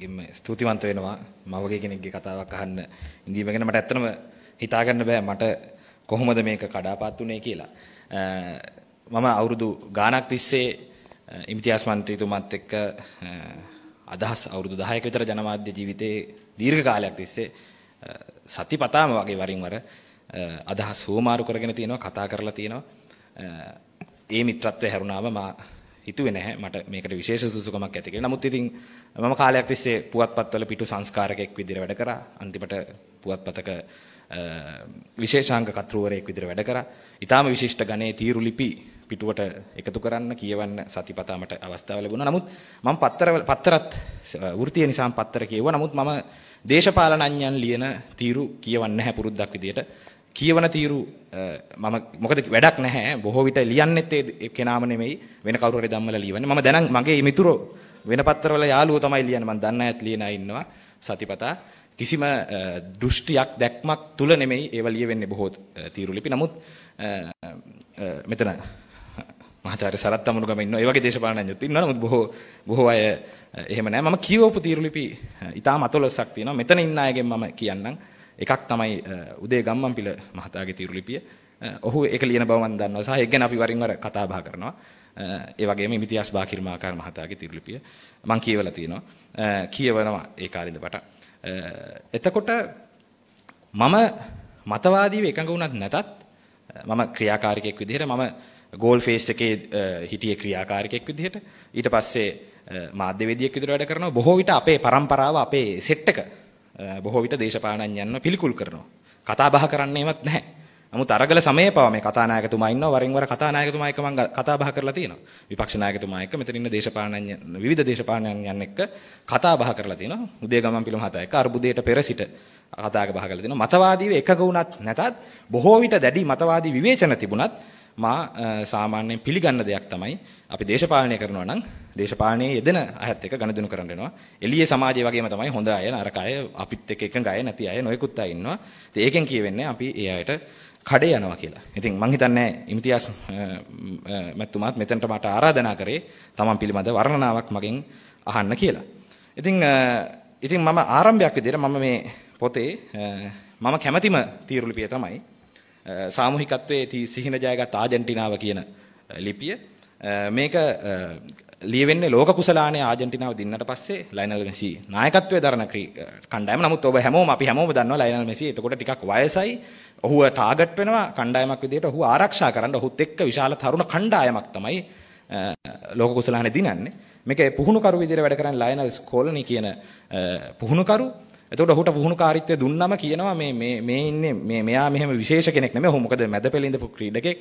ගෙම්ම ස්තුතිවන්ත වෙනවා මවගේ කෙනෙක්ගේ කතාවක් අහන්න ඉඳීම ගැන මට ඇත්තම හිතාගන්න බෑ මට කොහොමද මේක කඩාපත් උනේ කියලා. මම අවුරුදු ගාණක් තිස්සේ ඉම්තියාස් මන්ත්‍රීතුමත් එක්ක අදහස් අවුරුදු 10ක විතර ජනමාධ්‍ය ජීවිතයේ දීර්ඝ කාලයක් තිස්සේ සතිපතාම වගේ වරින් වර අදහස් හෝමාරු කරගෙන තියෙනවා කතා කරලා තියෙනවා. ඒ මිත්‍රත්වය හැරුණාම මා හිතුවේ නැහැ මට මේකට විශේෂ සුසුකමක් ඇති කියලා. නමුත් ඉතින් මම කාලයක් තිස්සේ පුවත්පත්වල පිටු සංස්කාරකෙක් විදිහට වැඩ කරා. අන්තිමට පුවත්පතක විශේෂාංග කතුරුවරයෙක් විදිහට වැඩ කරා. ඊටාම විශිෂ්ට ගණේ තීරු ලිපි පිටුවට එකතු කරන්න කියවන්න සතිපතාමට අවස්ථාව ලැබුණා. නමුත් මම පත්තර පත්තරත් වෘත්තිය නිසාම පත්තර කියවුවා. නමුත් මම දේශපාලනඥයන් ලියන තීරු කියවන්නේ නැහැ පුරුද්දක් විදිහට. කියවන තීරු මම මොකද වැඩක් නැහැ බොහෝ විට ලියන්නෙත් ඒ කෙනාම නෙමෙයි වෙන කවුරු හරි ධම්මලා ලියවන්නේ මම දැනන් මගේ මිතුරෝ වෙන පත්තරවල යාළුවෝ තමයි ලියන්නේ මම දන්න අයත් ලියනා ඉන්නවා සතිපතා කිසිම දෘෂ්ටියක් දැක්මක් තුල නෙමෙයි ඒව ලියවෙන්නේ බොහෝ තීරු ලිපි නමුත් මෙතන මහාචාර්ය සරත් තමුණුගම ඉන්නවා ඒ වගේ දේශපාලනඥයෝත් ඉන්නවා නමුත් බොහෝ බොහෝ අය එහෙම නැහැ මම කියවපු තීරු ලිපි ඊටාම අතලොස්සක් තියෙනවා මෙතන ඉන්න අයගෙන් මම කියන්නම් එකක් තමයි උදේ ගම්මන්පිල මහතාගේ තිරුලිපිය. ඔහු ඒක ලියන බව මම දන්නවා සහ ඒක ගැන අපි වරින් වර කතා බහ කරනවා. ඒ වගේම ඉමිතියාස් බාකිර්මාකාර මහතාගේ තිරුලිපිය මම කියවලා තියෙනවා. කියවනවා ඒ කාලේ ඉඳපට. එතකොට මම මතවාදීව එකඟ වුණත් නැතත් මම ක්‍රියාකාරිකෙක් විදිහට මම ගෝල් ෆේස් එකේ හිටියේ ක්‍රියාකාරිකෙක් විදිහට ඊට පස්සේ මාධ්‍යවේදියෙක් විදිහට වැඩ කරනවා බොහෝ විට අපේ પરම්පරාව අපේ සෙට් එක බොහෝ විට දේශපාලනඥයන්ව පිළිකුල් කරනවා. කතා බහ කරන්නේවත් නැහැ. නමුත් අරගල සමයේ පවා මේ කතානායකතුමා ඉන්නවා වරින් වර කතානායකතුමා එක්ක මම කතා බහ කරලා තියෙනවා. විපක්ෂ නායකතුමා එක්ක මෙතන ඉන්න දේශපාලනඥ විවිධ දේශපාලනඥයන් එක්ක කතා බහ කරලා තියෙනවා. උදේ ගමන් පිළිම හතයි එක්ක අර්බුදයට පෙර සිට කතාක බහ කරලා තියෙනවා. මතවාදීව එකග වුණත් නැතත් බොහෝ විට දැඩි මතවාදී විවේචන තිබුණත් මා සාමාන්‍යයෙන් පිළිගන්න දෙයක් තමයි අපි දේශපාලනය කරනවා නම් දේශපාලනයේ යෙදෙන අයත් එක්ක ගනුදෙනු කරන්න වෙනවා. එළියේ සමාජයේ වගේම තමයි හොඳ අය නරක අය අපිත් එක්ක එකඟ අය නැති අය නොයෙකුත් අය ඉන්නවා. ඉතින් ඒකෙන් කියවෙන්නේ අපි ඒ අයට කඩේ යනවා කියලා. ඉතින් මම හිතන්නේ ඉම්තියාස් මැතිතුමාත් මෙතෙන්ට මට ආරාධනා කරේ තමන් පිළිබඳ වර්ණනාවක් මගෙන් අහන්න කියලා. ඉතින් ඉතින් මම ආරම්භයක් විදිහට මම මේ පොතේ මම කැමැතිම තීරුලිපිය තමයි සාමූහිකත්වයේ සිහින ජයගත් ආජන්ටිනාව කියන ලිපිය මේක ලියවෙන්නේ ලෝක කුසලානේ ආජන්ටිනාව දින්නට පස්සේ ලයනල් මෙසි නායකත්වයේ දරන කණ්ඩායම. නමුත් ඔබ හැමෝම අපි හැමෝම දන්නවා ලයනල් මෙසි එතකොට ටිකක් වයසයි. ඔහුව ටාගට් වෙනවා කණ්ඩායමක් විදිහට ඔහු ආරක්ෂා කරන්න ඔහුත් එක්ක විශාල තරුණ කණ්ඩායමක් තමයි ලෝක කුසලානේ දිනන්නේ. මේකේ පුහුණුකරු විදිහට වැඩ කරන ලයනල් ස්කෝලනි කියන පුහුණුකරු එතකොට ඔහුට වුහුණුකාරීත්වය දුන්නම කියනවා මේ මේ මේ ඉන්නේ මේ මෙයා මෙහෙම විශේෂ කෙනෙක් නෙමෙයි. ඔහු මොකද මැද පෙළ ඉඳපු ක්‍රීඩකෙක්.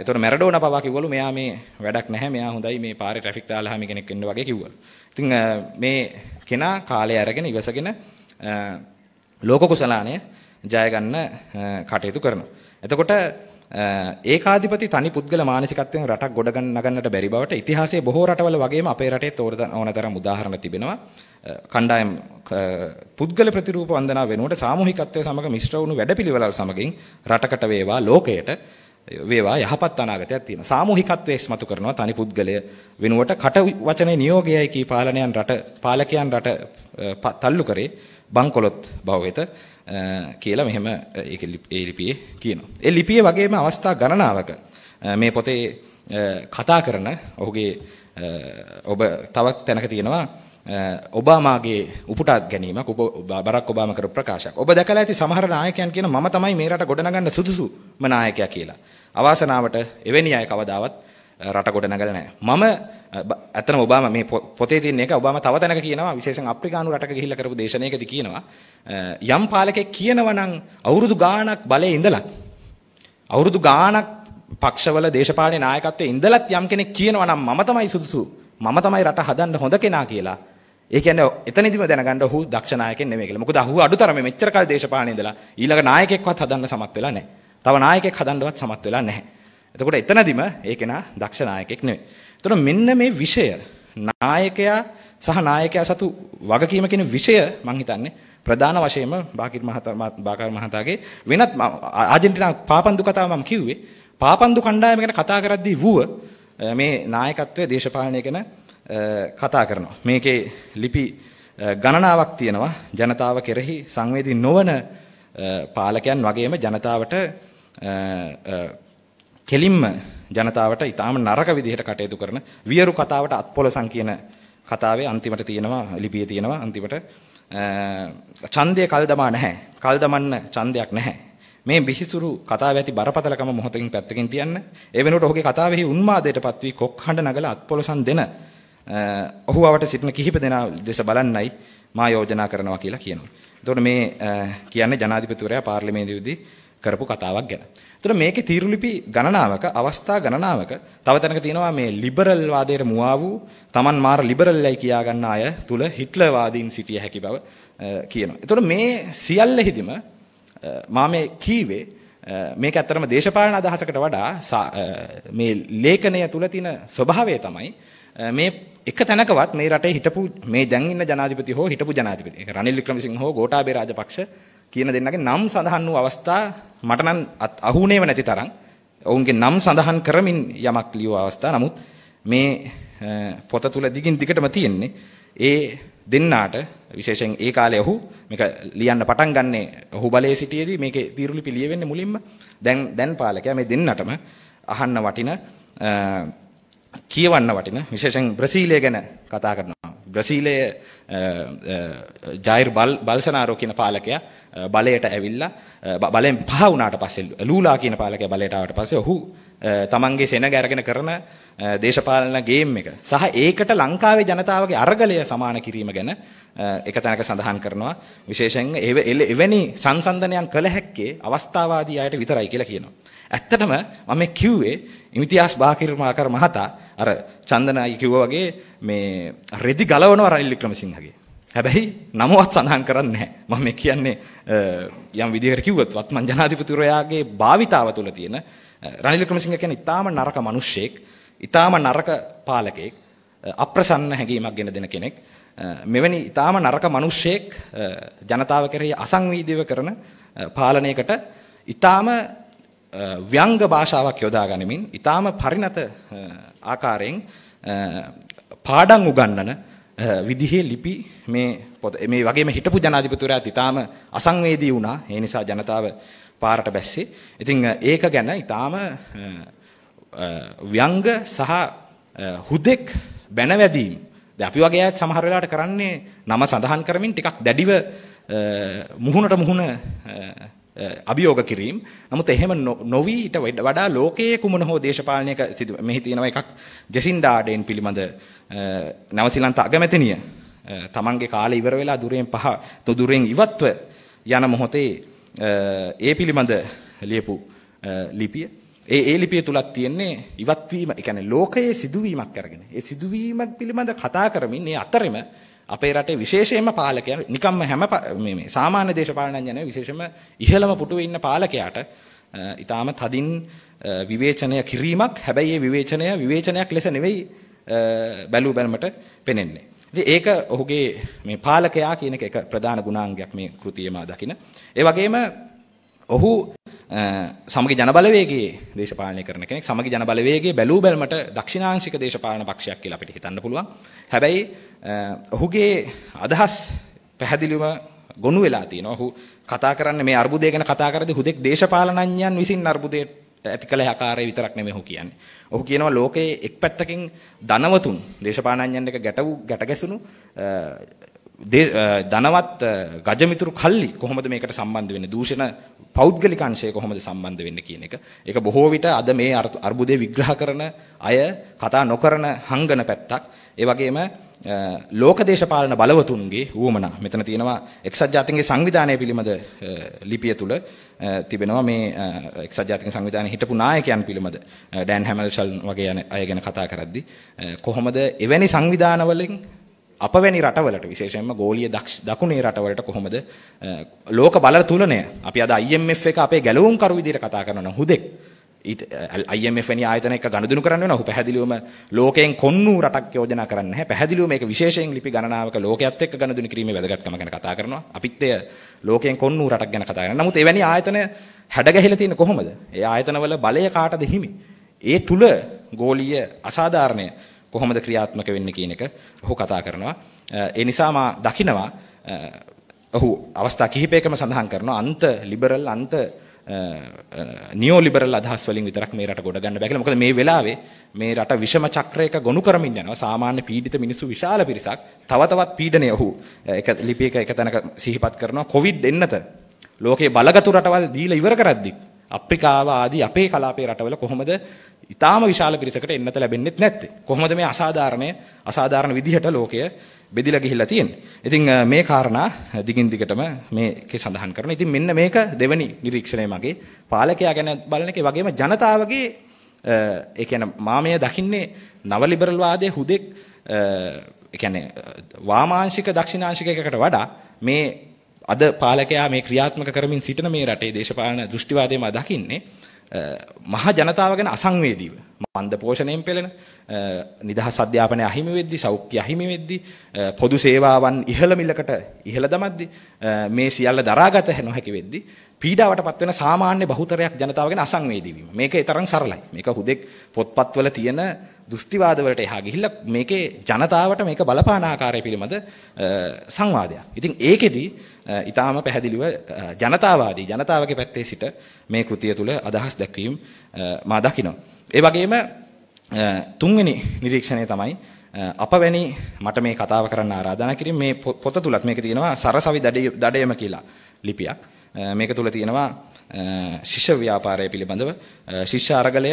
එතකොට මැරඩෝනා පවා කිව්වලු මෙයා මේ වැඩක් නැහැ. මෙයා හොඳයි මේ පාරේ ට්‍රැෆික් දාලා හැම කෙනෙක් වෙන්න වගේ කිව්වලු. ඉතින් මේ කෙනා කාලය අරගෙන ඉවසගෙන ලෝක කුසලාණය ජය ගන්න කටයුතු කරනවා. එතකොට ඒකාධිපති තනි පුද්ගල මානසිකත්වයෙන් රටක් ගොඩ නගන්නට බැරි බවට ඉතිහාසයේ බොහෝ රටවල වගේම අපේ රටේ ඕනතරම් උදාහරණ තිබෙනවා. කණ්ඩායම් පුද්ගල ප්‍රතිරූප වන්දනාව වෙනුවට සාමූහිකත්වය සමග මිශ්‍ර වුණු වැඩපිළිවෙළල් සමගින් රටකට වේවා ලෝකයට වේවා යහපත් අනාගතයක් තියෙනවා. සාමූහිකත්වයේ ස්මතු කරනවා තනි පුද්ගලය වෙනුවට කට වචනේ නියෝගයයි කී පාලනයන් රට පාලකයන් රට තල්ලු කරේ බංකොලොත් බව වෙත කියලා මෙහෙම ඒ ලිපියේ කියනවා. ඒ ලිපියේ වගේම අවස්ථා ගණනාවක මේ පොතේ කතා කරන ඔහුගේ ඔබ තවත් තැනක තියෙනවා ඔබාමාගේ උපුටාත් ගැනීමක් බරක් ඔබාම කරපු ප්‍රකාශයක්. ඔබ දැකලා ඇති සමහර නායකයන් කියන මම තමයි මේ රට ගොඩනගන්න සුදුසුම නායකයා කියලා. අවාසනාවට එවැනි අය කවදාවත් රට ගොඩනගලා නැහැ. මම ඇත්තම ඔබාම මේ පොතේ තියෙන එක ඔබාම තව තැනක කියනවා විශේෂයෙන් අප්‍රිකානු රටක ගිහිල්ලා කරපු දේශනාවකදී කියනවා යම් පාලකෙක් කියනවා නම් අවුරුදු ගාණක් බලේ ඉඳලා අවුරුදු ගාණක් පක්ෂවල දේශපාලන නායකත්වයේ ඉඳලත් යම් කෙනෙක් කියනවා නම් මම තමයි සුදුසු මම තමයි රට හදන්න හොඳ කෙනා කියලා ඒ කියන්නේ එතනදිම දැනගන්න ඔහු දක්ෂ නායකයෙක් නෙමෙයි කියලා. මොකද අහු අඩුතරමේ මෙච්චර කාල දේශපාලනේ ඉඳලා ඊළඟ නායකයෙක්වත් හදන්න සමත් වෙලා නැහැ. තව නායකයෙක් හදන්නවත් සමත් වෙලා නැහැ. එතකොට එතනදිම ඒ කෙනා දක්ෂ නායකයෙක් නෙවෙයි. එතකොට මෙන්න මේ විෂය නායකයා සහ නායකයා සතු වගකීම කියන විෂය මම හිතන්නේ ප්‍රධාන වශයෙන්ම බාකිර් මහතා බාකර් මහතාගේ වෙනත් ආජන්ටිනා පාපන්දු කතාව මම කිව්වේ පාපන්දු කණ්ඩායම ගැන කතා කරද්දී වුව මේ නායකත්වය දේශපාලනය ගැන කතා කරනවා. මේකේ ලිපි ගණනාවක් තියෙනවා ජනතාව කෙරෙහි සංවේදී නොවන පාලකයන් වගේම ජනතාවට කෙලින්ම ජනතාවට ඊටාම නරක විදිහට කටයුතු කරන වියරු කතාවට අත්පොලසන් කියන කතාවේ අන්තිමට තියෙනවා ලිපියේ තියෙනවා අන්තිමට ඡන්දය කල් දමා නැහැ. කල් දමන්න ඡන්දයක් නැහැ. මේ විහිසුරු කතාව ඇති බරපතලකම මොහොතකින් පැත්තකින් තියන්න. ඒ වෙනුවට ඔහුගේ කතාවෙහි උන්මාදයටපත් වී කොක්හඬ නගලා අත්පොලසන් දෙන ඔහු අවට සිටින කිහිප දෙනා දෙස බලන්නයි මා යෝජනා කරනවා කියලා කියනවා. එතකොට මේ කියන්නේ ජනාධිපතිවරයා පාර්ලිමේන්තුවේදී කරපු කතාවක් ගැන. එතකොට මේකේ තීරුලිපි ගණනාවක අවස්ථා ගණනාවක තව තැනක තියෙනවා මේ ලිබරල් වාදයට මුවා වූ Taman මාර ලිබරල් යයි කියා ගන්න අය තුල හිට්ලර් වාදීන් සිටිය හැකි බව කියනවා. එතකොට මේ සියල්ලෙහිදීම මා මේ කීවේ මේක ඇත්තටම දේශපාලන අදහසකට වඩා මේ ලේඛනය තුල තියෙන ස්වභාවය තමයි මේ එක තැනකවත් මේ රටේ හිටපු මේ දැන් ඉන්න ජනාධිපති හෝ හිටපු ජනාධිපති ඒක රනිල් වික්‍රමසිංහ හෝ ගෝඨාභය රාජපක්ෂ කියන දෙන්නගේ නම් සඳහන් වූ අවස්ථා මට නම් අහුුණේව නැති තරම් ඔවුන්ගේ නම් සඳහන් කරමින් යමක් ලියව අවස්ථා. නමුත් මේ පොත තුල දිගින් දිගටම තියෙන්නේ ඒ දෙන්නාට විශේෂයෙන් ඒ කාලේ ඔහු මේක ලියන්න පටන් ගන්නෙ ඔහු බලයේ සිටියේදී මේකේ තීරුලිපි ලියවෙන්නේ මුලින්ම දැන් දැන් පාලකයා මේ දෙන්නටම අහන්න වටින කියවන්න වටින විශේෂයෙන් බ්‍රසීලිය ගැන කතා කරනවා බ්‍රසීලයේ ජයිර් බල්සනාරෝ කියන පාලකයා බලයට ඇවිල්ලා බලෙන් පහ වුණාට පස්සේ ලූලා කියන පාලකයා බලයට ආවට පස්සේ ඔහු තමන්ගේ සෙනග අරගෙන කරන දේශපාලන ගේම් එක සහ ඒකට ලංකාවේ ජනතාවගේ අරගලය සමාන කිරීම ගැන එක තැනක සඳහන් කරනවා විශේෂයෙන් එවැනි සංසන්දනයන් කළ හැක්කේ අවස්ථාවාදී අයට විතරයි කියලා කියනවා ඇත්තටම මම මේ කිව්වේ ඉමිතියාස් බාකිර් මාකර මහතා අර චන්දනායි කිව්වා වගේ මේ රෙදි ගලවනවා රනිල් වික්‍රමසිංහගේ. හැබැයි නමවත් සඳහන් කරන්නේ නැහැ. මම මේ කියන්නේ යම් විදිහකට කිව්වොත් වත්මන් ජනාධිපතිවරයාගේ භාවිතාව තුළ තියෙන රනිල් වික්‍රමසිංහ කියන්නේ ඊටාම නරක මිනිස්සෙක්, ඊටාම නරක පාලකෙක්, අප්‍රසන්න හැඟීමක් ගෙන දෙන කෙනෙක්. මෙවැනි ඊටාම නරක මිනිස්සෙක් ජනතාව කෙරෙහි අසංවීදීව කරන පාලනයකට ඊටාම ව්‍යංග භාෂාවක් යොදා ගනිමින් ඊටාම පරිණත ආකාරයෙන් පාඩම් උගන්වන විදිහේ ලිපි මේ පොත මේ වගේම හිටපු ජනාධිපතිවරයාත් ඊටාම අසංවේදී වුණා. ඒ නිසා ජනතාව පාරට බැස්සේ. ඉතින් ඒක ගැන ඊටාම ව්‍යංග සහ හුදෙක් බැනවැදීම්. දැන් අපි වගේ අයත් සමහර වෙලාවට කරන්නේ නම සඳහන් කරමින් ටිකක් දැඩිව මුහුණට මුහුණ අභියෝග කිරීම. නමුත් එහෙම නොවි ඊට වඩා ලෝකයේ කුමන හෝ දේශපාලනයක මෙහි තියෙනවා එකක් ජෙසින්ඩා ඩේන් පිළිබඳ නවසීලන්ත අගමැතිනිය තමන්ගේ කාලය ඉවර වෙලා දුරෙන් පහ දුරෙන් ඉවත්ව යන මොහොතේ ඒ පිළිබඳ ලියපු ලිපිය ඒ ඒ ලිපිය තුලක් තියෙන්නේ ඉවත්වීම ඒ කියන්නේ ලෝකයේ සිදුවීමක් අරගෙන ඒ සිදුවීමක් පිළිබඳ කතා කරමින් ඒ අතරෙම අපේ රටේ විශේෂයෙන්ම පාලකයන් නිකම්ම හැම මේ සාමාන්‍ය දේශපාලනඥයන් නෙවෙයි විශේෂයෙන්ම ඉහළම පුටුවේ ඉන්න පාලකයාට ඊටාම තදින් විවේචනය කිරීමක් හැබැයි ඒ විවේචනය විවේචනයක් ලෙස නෙවෙයි බැලූ බැලමට පෙනෙන්නේ. ඉතින් ඒක ඔහුගේ මේ පාලකයා කියන එක ප්‍රධාන ගුණාංගයක් මේ කෘතියේම දකින. ඒ වගේම ඔහු සමගි ජනබලවේගයේ දේශපාලනය කරන කෙනෙක් සමගි ජනබලවේගයේ බැලූ බැල්මට දක්ෂිණාංශික දේශපාලන පක්ෂයක් කියලා අපිට හිතන්න පුළුවන්. හැබැයි ඔහුගේ අදහස් පැහැදිලිවම ගොනු වෙලා තියෙනවා. ඔහු කතා කරන්නේ මේ අර්බුදය ගැන කතා කරද්දී හුදෙක් දේශපාලනඥයන් විසින් අර්බුදයට ඇති කළ ආකාරය විතරක් නෙමෙයි ඔහු කියන්නේ. ඔහු කියනවා ලෝකයේ එක් පැත්තකින් ධනවතුන් දේශපාලනඥයන් එක ගැට ගැටගැසුණු ධනවත් ගජමිතුරු කල්ලි කොහොමද මේකට සම්බන්ධ වෙන්නේ දූෂණ පෞද්ගලික අංශය කොහොමද සම්බන්ධ වෙන්නේ කියන එක ඒක බොහෝ විට අද මේ අර්බුදේ විග්‍රහ කරන අය කතා නොකරන හංගන පැත්තක් ඒ වගේම ලෝක දේශපාලන බලවතුන්ගේ ඌමනා මෙතන තියෙනවා එක්සත් ජාතීන්ගේ සංවිධානය පිළිබඳ ලිපිය තුල තිබෙනවා මේ එක්සත් ජාතික සංවිධානයේ හිටපු නායකයන් පිළිබඳ ඩෑන් හැමල්ෂල් වගේ යන අය ගැන කතා කරද්දී කොහොමද එවැනි සංවිධාන වලින් අපවැනි රටවලට විශේෂයෙන්ම ගෝලීය දකුණේ රටවලට කොහොමද ලෝක බල තුලනය අපි අද IMF එක අපේ ගැලවුම්කරු විදිහට කතා කරනවා නම් හුදෙක් IMF වැනි ආයතන එක ගනුදෙනු කරන්න වෙනවා. ඔහු පැහැදිලිවම ලෝකයෙන් කොන්නු රටක් යෝජනා කරන්නේ නැහැ. පැහැදිලිවම මේක විශේෂයෙන් ලිපි ගණනාවක ලෝකයේත් එක්ක ගනුදෙනු කිරීමේ වැදගත්කම ගැන කතා කරනවා. අපිත් එය ලෝකයෙන් කොන්නු රටක් ගැන කතා කරනවා. නමුත් එවැනි ආයතන හැඩගැහිලා තියෙන්නේ කොහොමද? ඒ ආයතනවල බලය කාටද හිමි? ඒ තුල ගෝලීය අසාධාරණය කොහොමද ක්‍රියාත්මක වෙන්නේ කියන එක ඔහු කතා කරනවා. ඒ නිසා මා දකිනවා ඔහු අවස්ථා කිහිපයකම සඳහන් කරනවා අන්ත ලිබරල් අන්ත නියෝ ලිබරල් අදහස් වලින් විතරක් මේ රට ගොඩ ගන්න බෑ කියලා. මොකද මේ වෙලාවේ මේ රට විෂම චක්‍රයක ගොනු කරමින් යනවා. සාමාන්‍ය පීඩිත මිනිස්සු විශාල පිරිසක් තව තවත් පීඩනය ඔහු එක ලිපියක එක තැනක සිහිපත් කරනවා. කොවිඩ් එන්නත ලෝකයේ බලගතු රටවල් දීලා ඉවර කරද්දි අප්‍රිකාව ආදී අපේ කලාපයේ රටවල කොහොමද ඊටාම විශාල පිරිසකට එන්නත ලැබෙන්නේ නැත්තේ. කොහොමද මේ අසාධාරණය අසාධාරණ විදිහට ලෝකය බෙදිලා ගිහිල්ලා තියෙන්නේ. ඉතින් මේ කාරණා දිගින් දිගටම මේකේ සඳහන් කරනවා. ඉතින් මෙන්න මේක දෙවැනි නිරීක්ෂණය මගේ පාලකයා ගැන බලන එකේ වගේම ජනතාවගේ ඒ කියන්නේ මාමය දකින්නේ නව ලිබරල් වාදයේ හුදෙක් ඒ කියන්නේ වාමාංශික දක්ෂිනාංශික එකකට වඩා මේ අද පාලකයා මේ ක්‍රියාත්මක කරමින් සිටින මේ රටේ දේශපාලන දෘෂ්ටිවාදයම දකින්නේ මහා ජනතාව ගැන අසංවේදීව මන්ද පෝෂණයෙන් පෙළෙන නිදහස් අධ්‍යාපනය අහිමි වෙද්දී සෞඛ්‍ය අහිමි වෙද්දී පොදු සේවාවන් ඉහළ මිලකට ඉහළ දමද්දී මේ සියල්ල දරාගත නොහැකි වෙද්දී පීඩාවටපත් වෙන සාමාන්‍ය බහුතරයක් ජනතාව ගැන අසංවේදී වීම. මේක තරම් සරලයි. මේක හුදෙක් පොත්පත්වල තියෙන දෘෂ්ටිවාද වලට එහා ගිහිල්ලා මේකේ ජනතාවට මේක බලපාන ආකාරය පිළිබඳ සංවාදයක්. ඉතින් ඒකෙදි ඊටාම පැහැදිලිව ජනතාවාදී ජනතාවගේ පැත්තේ සිට මේ කෘතිය තුල අදහස් දැක්වීම මා දකිනවා. ඒ වගේම තුන්වෙනි නිරීක්ෂණය තමයි අප වැනි මට මේ කතාව කරන්න ආරාධනා කිරීම මේ පොත තුලත් මේක තියෙනවා සරසවි දඩේම කියලා ලිපියක්. මේක තුල තියෙනවා ශිෂ්‍ය ව්‍යාපාරය පිළිබඳව ශිෂ්‍ය අරගලය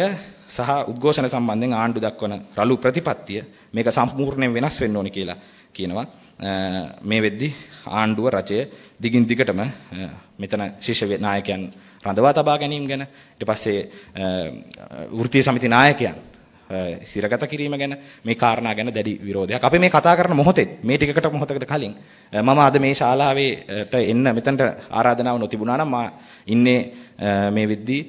සහ උද්ඝෝෂණ සම්බන්ධයෙන් ආණ්ඩු දක්වන රළු ප්‍රතිපත්තිය මේක සම්පූර්ණයෙන් වෙනස් වෙන්න ඕනි කියලා කියනවා. මේ වෙද්දි ආණ්ඩුව රජය දිගින් දිගටම මෙතන ශිෂ්‍ය නායකයන් රඳවා තබා ගැනීම ගැන ඊට පස්සේ වෘත්තීය සමිති නායකයන් සිරගත කිරීම ගැන මේ කාරණා ගැන දැඩි විරෝධයක්. අපි මේ කතා කරන මොහොතේ මේ ටිකකට මොහොතකට කලින් මම අද මේ ශාලාවේට එන්න මෙතනට ආරාධනාව නොතිබුණා නම් මා ඉන්නේ මේ වෙද්දී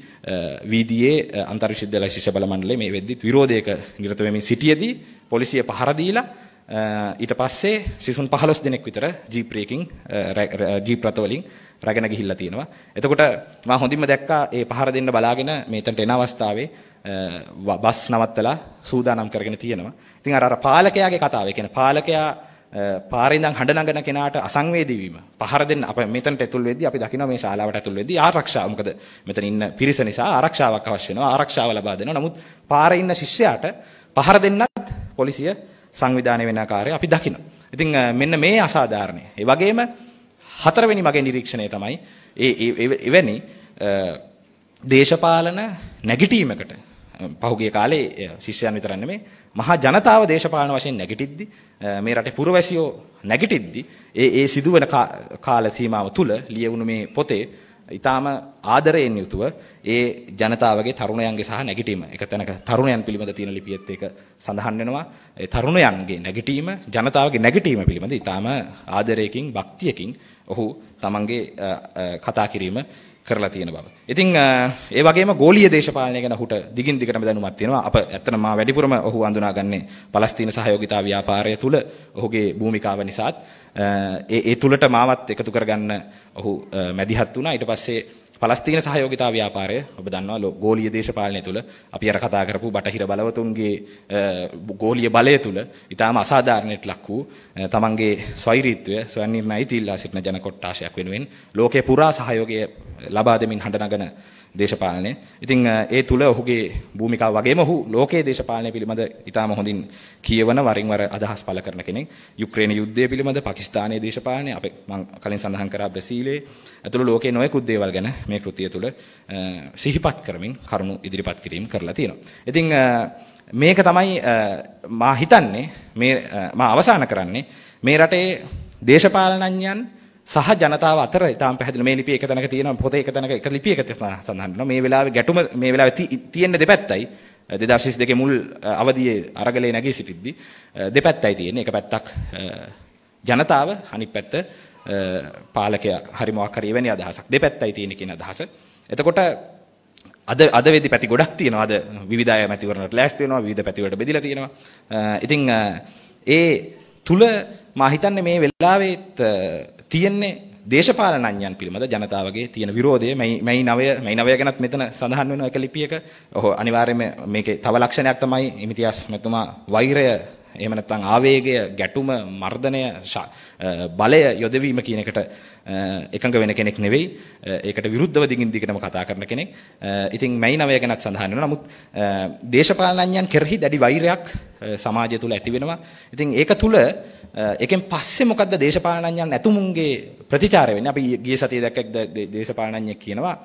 වීදියේ අන්තර්විශ්වවිද්‍යාල ශිෂ්‍ය බල මණ්ඩලයේ මේ වෙද්දී විරෝධයක නිරත වෙමින් සිටියේදී පොලිසිය පහර දීලා Uh, ඊට පස්සේ සිසුන් 15 දෙනෙක් විතර ජීප් එකකින් ජීප් රථ වලින් රැගෙන ගිහිල්ලා තියෙනවා. එතකොට මම හොඳින්ම දැක්කා මේ පහර දෙන්න බලාගෙන මේතනට එන අවස්ථාවේ uh, බස් නවත්තලා සූදානම් කරගෙන තියෙනවා. ඉතින් අර අර පාලකයාගේ කතාව. ඒ කියන්නේ පාලකයා uh, පාරේ ඉඳන් හඬ නගන කෙනාට අසංවේදී වීම. පහර දෙන්න අප මෙතනට ඇතුල් වෙද්දී අපි දකිනවා මේ ශාලාවට ඇතුල් වෙද්දී ආරක්ෂාව. මොකද මෙතන ඉන්න පිරිස නිසා ආරක්ෂාවක් අවශ්‍ය වෙනවා. ආරක්ෂාව ලබා දෙනවා. නමුත් පාරේ ඉන්න ශිෂ්‍යයාට පහර දෙන්නත් පොලිසිය සංවිධානය වෙන ආකාරය අපි දකිනවා. ඉතින් මෙන්න මේ අසාධාරණය. ඒ වගේම හතරවෙනි මගේ නිරීක්ෂණය තමයි ඒ එවැනි දේශපාලන නැගිටීමකට පහුගිය කාලේ ශිෂ්‍යයන් විතර නෙමෙයි මහා ජනතාව දේශපාලන වශයෙන් නැගිටිද්දි මේ රටේ පුරවැසියෝ නැගිටිද්දි ඒ ඒ සිදුවන කාල සීමාව තුල ලියවුණු මේ පොතේ ඊටාම ආදරයෙන් යුතුව ඒ ජනතාවගේ තරුණයන්ගේ සහ නැගිටීම එක තැනක තරුණයන් පිළිබඳ තියෙන ලිපියෙත් ඒක සඳහන් වෙනවා ඒ තරුණයන්ගේ නැගිටීම ජනතාවගේ නැගිටීම පිළිබඳ ඊටාම ආදරයකින් භක්තියකින් ඔහු තමන්ගේ කතා කිරීම කරලා තියෙන බව. ඉතින් ඒ වගේම ගෝලීය දේශපාලනය ගැන හුට දිගින් දිගටම දැනුමක් තියෙනවා. අප ඇත්තටම මා වැඩිපුරම ඔහු අඳුනාගන්නේ පලස්තීන සහයෝගිතා ව්‍යාපාරය තුල ඔහුගේ භූමිකාව නිසාත් ඒ ඒ තුලට මාවත් එකතු කරගන්න ඔහු මැදිහත් වුණා. ඊට පස්සේ පලස්තීන සහයෝගිතා ව්‍යාපාරය ඔබ දන්නවා ගෝලීය දේශපාලනය තුළ අපි අර කතා කරපු බටහිර බලවතුන්ගේ ගෝලීය බලය තුළ ඊටාම අසාධාරණයට ලක් වූ තමන්ගේ ස්වෛරීත්වය ස්වයං නිර්ණය ඉතිල්ලා සිටින ජන කොට්ටාශයක් වෙනුවෙන් ලෝකේ පුරා සහයෝගය ලබා දෙමින් හඬනගෙන දේශපාලනය. ඉතින් ඒ තුල ඔහුගේ භූමිකාව වගේම ඔහු ලෝකයේ දේශපාලනය පිළිබඳ ඉතාම හොඳින් කියවන වරින් වර අදහස් පළ කරන කෙනෙක්. යුක්‍රේන යුද්ධය පිළිබඳ පාකිස්තානයේ දේශපාලනය අපේ මම කලින් සඳහන් කරා බ්‍රසීලයේ ඇතුළු ලෝකයේ නොයෙකුත් දේවල් ගැන මේ කෘතිය තුල සිහිපත් කරමින් කරුණු ඉදිරිපත් කිරීම කරලා තියෙනවා. ඉතින් මේක තමයි මා හිතන්නේ මේ මා අවසන් කරන්නේ මේ රටේ දේශපාලනඥයන් සහ ජනතාව අතර ඉතාම පැහැදිලි මේ ලිපිය එක තැනක තියෙනවා පොතේ එක තැනක එක ලිපිය එක සඳහන් වෙනවා මේ වෙලාවේ ගැටුම මේ වෙලාවේ තියෙන දෙපැත්තයි 2022 මුල් අවධියේ අරගලේ නැගී සිටිද්දි දෙපැත්තයි තියෙන්නේ එක පැත්තක් ජනතාව අනිත් පැත්ත පාලකයා හරි මොකක් හරි එවැනි අදහසක් දෙපැත්තයි තියෙන කියන අදහස එතකොට අද අද වෙදි පැති ගොඩක් තියෙනවා අද විවිධ අය මැතිවරණට ලෑස්ති වෙනවා විවිධ පැති වලට බෙදිලා තියෙනවා ඉතින් ඒ තුල මා හිතන්නේ මේ වෙලාවෙත් තියෙන්නේ දේශපාලනඥයන් පිළිබඳ ජනතාවගේ තියෙන විරෝධය මයි නවය මයි නවය ගැනත් මෙතන සඳහන් වෙන එක ලිපියක ඔහු අනිවාර්යයෙන්ම මේකේ තව ලක්ෂණයක් තමයි ඉමිතියාස් මෙතුමා වෛරය එහෙම නැත්නම් ආවේගය, ගැටුම, මර්ධනය, බලය යොදවීම කියන එකට එකඟ වෙන කෙනෙක් නෙවෙයි. ඒකට විරුද්ධව දිගින් දිගටම කතා කරන කෙනෙක්. ඉතින් මැයි නවය ගැනත් සඳහන් වෙනවා. නමුත් දේශපාලනඥයන් කෙරෙහි දැඩි වෛරයක් සමාජය තුළ ඇති වෙනවා. ඉතින් ඒක තුළ එකෙන් පස්සේ මොකද්ද දේශපාලනඥයන් ඇතුමුන්ගේ ප්‍රතිචාර වෙන්නේ? අපි ගිය සතියේ දැක්කක් දේශපාලනඥයෙක් කියනවා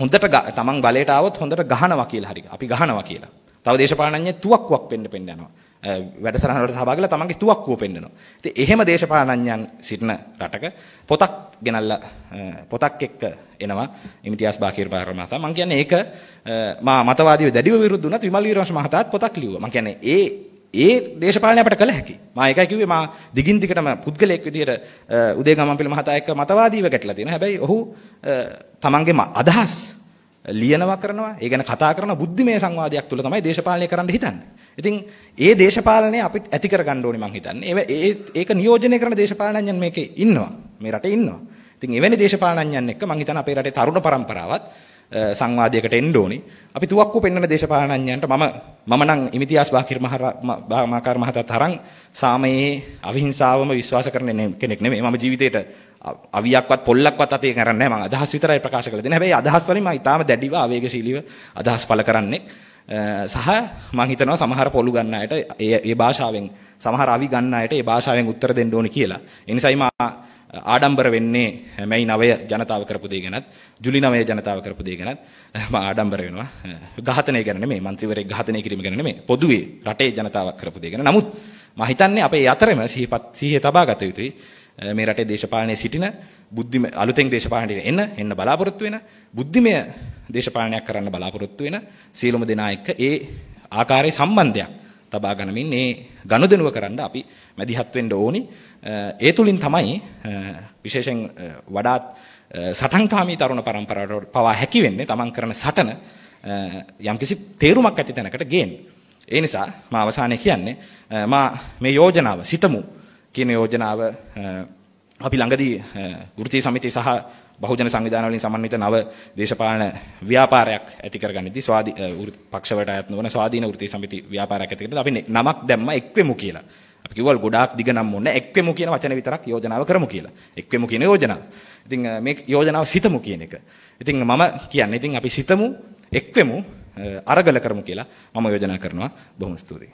හොඳට තමන් බලයට આવොත් හොඳට ගහනවා කියලා හරි. අපි ගහනවා කියලා. තව දේශපාලනඥයෙක් තුවක්කුවක් වෙන්න පෙන්න යනවා. වැඩසටහනකට සහභාගී වෙලා තමන්ගේ තුවක්කුව පෙන්නනවා. ඉතින් එහෙම දේශපාලනඥයන් සිටින රටක පොතක් ගෙනල්ලා පොතක් එක්ක එනවා ඉමිටියාස් බාකීර් බාකර් මහතා. මම කියන්නේ ඒක මා මතවාදීව දැඩිව විරුද්ධ වුණත් විමල් වීරවංශ මහතාත් පොතක් ලිව්වා. මම කියන්නේ ඒ ඒ දේශපාලනය අපට කළ හැකි. මම ඒකයි කිව්වේ මා දිගින් දිගටම පුද්ගලයෙක් විදිහට උදේ ගමන්පිල මහතා එක්ක මතවාදීව ගැටලා තියෙනවා. හැබැයි ඔහු තමන්ගේ අදහස් ලියනවා කරනවා, ඒ ගැන කතා කරන බුද්ධිමය සංවාදයක් තුළ තමයි දේශපාලනය කරන්න හිතන්නේ. ඉතින් ඒ දේශපාලනය අපි ඇති කරගන්න ඕනේ මං හිතන්නේ. ඒ ඒක නියෝජනය කරන දේශපාලනඥයන් මේකේ ඉන්නවා. මේ රටේ ඉන්නවා. ඉතින් එවැනි දේශපාලනඥයන් එක්ක මං හිතන්නේ අපේ රටේ තරුණ පරම්පරාවත් සංවාදයකට එන්න ඕනි. අපි තුවක්කු පෙන්වන දේශපාලනඥයන්ට මම මම නම් ඉමිතියාස් බාකිර් මහාකාර මහතාත් තරම් සාමයේ අවිහිංසාවම විශ්වාස කරන කෙනෙක් නෙමෙයි. මම ජීවිතේට අවියක්වත් පොල්ලක්වත් අතේ කරන්නේ නැහැ. මම අදහස් විතරයි ප්‍රකාශ කළ දෙන්නේ. හැබැයි අදහස් වලින් මම ඊටාම දැඩිව ආවේගශීලීව අදහස් පළ කරන්නේ. සහ මම හිතනවා සමහර පොළු ගන්න අයට ඒ ඒ භාෂාවෙන් සමහර අවි ගන්න අයට ඒ භාෂාවෙන් උත්තර දෙන්න ඕනි කියලා. ඒ නිසායි මම ආඩම්බර වෙන්නේ මැයි 9 ජනතාව කරපු දේ ගැනත් ජුලි 9 ජනතාව කරපු දේ ගැනත් මම ආඩම්බර වෙනවා. ඝාතනය ගැන නෙමෙයි മന്ത്രിවරයෙක් ඝාතනය කිරීම ගැන නෙමෙයි පොදුවේ රටේ ජනතාව කරපු දේ ගැන. නමුත් මම හිතන්නේ අපේ අතරෙම සිහිපත් සිහිය තබා ගත යුතුයි. මේ රටේ දේශපාලනයේ සිටින බුද්ධිම අලුතෙන් දේශපාලනයට එන එන්න බලාපොරොත්තු වෙන බුද්ධිමය දේශපාලනයක් කරන්න බලාපොරොත්තු වෙන සියලුම දෙනා එක්ක ඒ ආකාරයේ සම්බන්ධයක් තබා ගනිමින් මේ ගනුදෙනුව කරන්න අපි මැදිහත් වෙන්න ඕනි. ඒ තුලින් තමයි විශේෂයෙන් වඩාත් සටන්කාමී තරුණ පරම්පරාවට පවා හැකි වෙන්නේ තමන් කරන සටන යම්කිසි තේරුමක් ඇති තැනකට ගේන්න. ඒ නිසා මම අවසානයේ කියන්නේ මා මේ යෝජනාව සිතමු කියන යෝජනාව අපි ළඟදී වෘත්ති සමිතිය සහ බහුජන සංවිධාන වලින් සමන්විත නව දේශපාලන ව්‍යාපාරයක් ඇති කරගනිද්දී ස්වාදී පක්ෂවලට අයත් නොවන ස්වාධීන වෘත්ති සමිති ව්‍යාපාරයක් ඇති කරද්දී අපි නමක් දැම්ම එක්වෙමු කියලා. අපි කිව්වල් ගොඩාක් දිග නම් ඕනේ එක්වෙමු කියන වචන විතරක් යෝජනාව කරමු කියලා. එක්වෙමු කියන යෝජනාව. ඉතින් මේ යෝජනාව සිතමු කියන එක. ඉතින් මම කියන්නේ ඉතින් අපි සිතමු එක්වෙමු අරගල කරමු කියලා මම යෝජනා කරනවා. බොහොම ස්තුතියි.